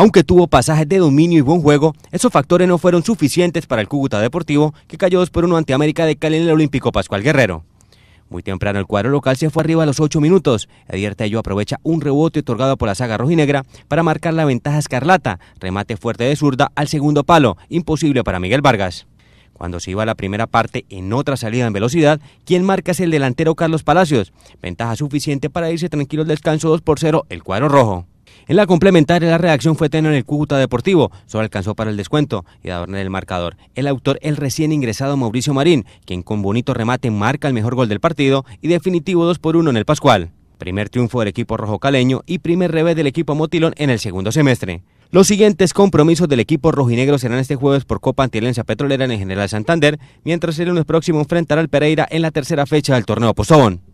Aunque tuvo pasajes de dominio y buen juego, esos factores no fueron suficientes para el Cúcuta Deportivo, que cayó 2 por 1 ante América de Cali en el Olímpico Pascual Guerrero. Muy temprano el cuadro local se fue arriba a los 8 minutos. Edier Tello aprovecha un rebote otorgado por la saga rojinegra para marcar la ventaja escarlata. Remate fuerte de zurda al segundo palo, imposible para Miguel Vargas. Cuando se iba a la primera parte en otra salida en velocidad, quien marca es el delantero Carlos Palacios. Ventaja suficiente para irse tranquilo al descanso 2 por 0 el cuadro rojo. En la complementaria, la reacción fue tener en el Cúcuta Deportivo, solo alcanzó para el descuento y adornar el marcador. El autor, el recién ingresado Mauricio Marín, quien con bonito remate marca el mejor gol del partido y definitivo 2 por 1 en el Pascual. Primer triunfo del equipo rojo caleño y primer revés del equipo motilón en el segundo semestre. Los siguientes compromisos del equipo rojinegro serán este jueves por Copa Antilencia Petrolera en el General Santander, mientras el lunes próximo enfrentará al Pereira en la tercera fecha del torneo Pozón.